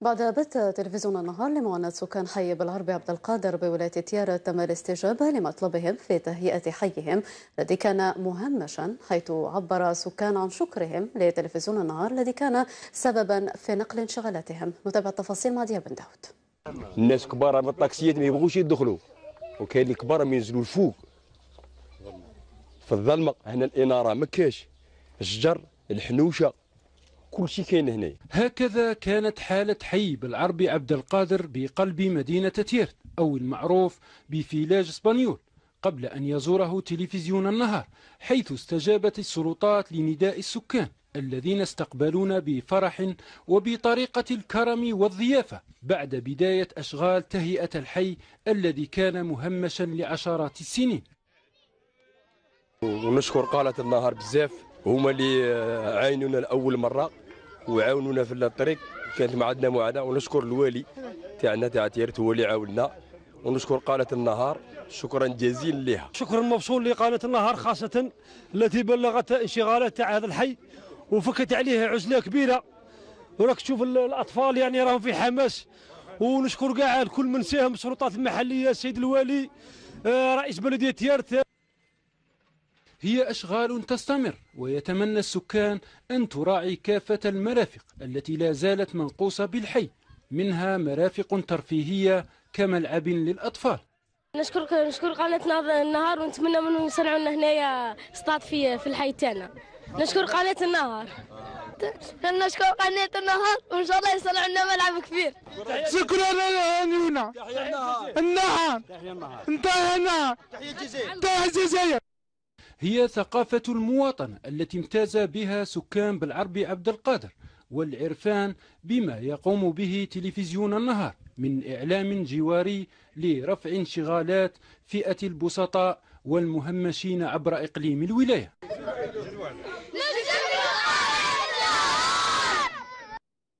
بعد بث تلفزيون النهار لمعاناة سكان حي بالعربي عبد القادر بولاية تيارة تم الاستجابة لمطلبهم في تهيئة حيهم الذي كان مهمشا حيث عبر سكان عن شكرهم لتلفزيون النهار الذي كان سببا في نقل انشغالاتهم نتابع التفاصيل مع دياب بن داود الناس كبار بالطاكسيات ما يبغوش يدخلوا وكاين اللي كبار ما ينزلوا الفوق في الظلمه هنا الاناره ما كاش الشجر الحنوشه كل شيء كاين هنا هكذا كانت حالة حي بالعربي عبد القادر بقلب مدينة تيرت أو المعروف بفيلاج اسبانيول قبل أن يزوره تلفزيون النهار حيث استجابت السلطات لنداء السكان الذين استقبلونا بفرح وبطريقة الكرم والضيافة بعد بداية أشغال تهيئة الحي الذي كان مهمشا لعشرات السنين ونشكر قالة النهار بزاف هما اللي عاينونا لأول مرة وعاونونا في الطريق كانت ما عندنا معاناه ونشكر الوالي تاعنا تاع تيرت هو اللي عاوننا ونشكر قناة النهار شكرا جزيلا لها شكرا موصول لقناة النهار خاصة التي بلغت انشغالات تاع هذا الحي وفكت عليه عزلة كبيرة وراك تشوف الأطفال يعني راهم في حماس ونشكر كاع الكل من ساهم السلطات المحلية السيد الوالي آه، رئيس بلدية تيارت هي أشغال تستمر ويتمنى السكان أن تراعي كافة المرافق التي لا زالت منقوصة بالحي منها مرافق ترفيهية كملعب للأطفال نشكرك نشكر قناة النهار ونتمنى منهم يصنعوا لنا هنايا سطات في في الحي تاعنا نشكر قناة النهار نشكر قناة النهار وان شاء الله يصنعوا لنا ملعب كبير شكرا لنا النهار النهار انتهى النهار تحية الجزائر هي ثقافة المواطنة التي امتاز بها سكان بالعرب عبد القادر والعرفان بما يقوم به تلفزيون النهار من إعلام جواري لرفع انشغالات فئة البسطاء والمهمشين عبر إقليم الولاية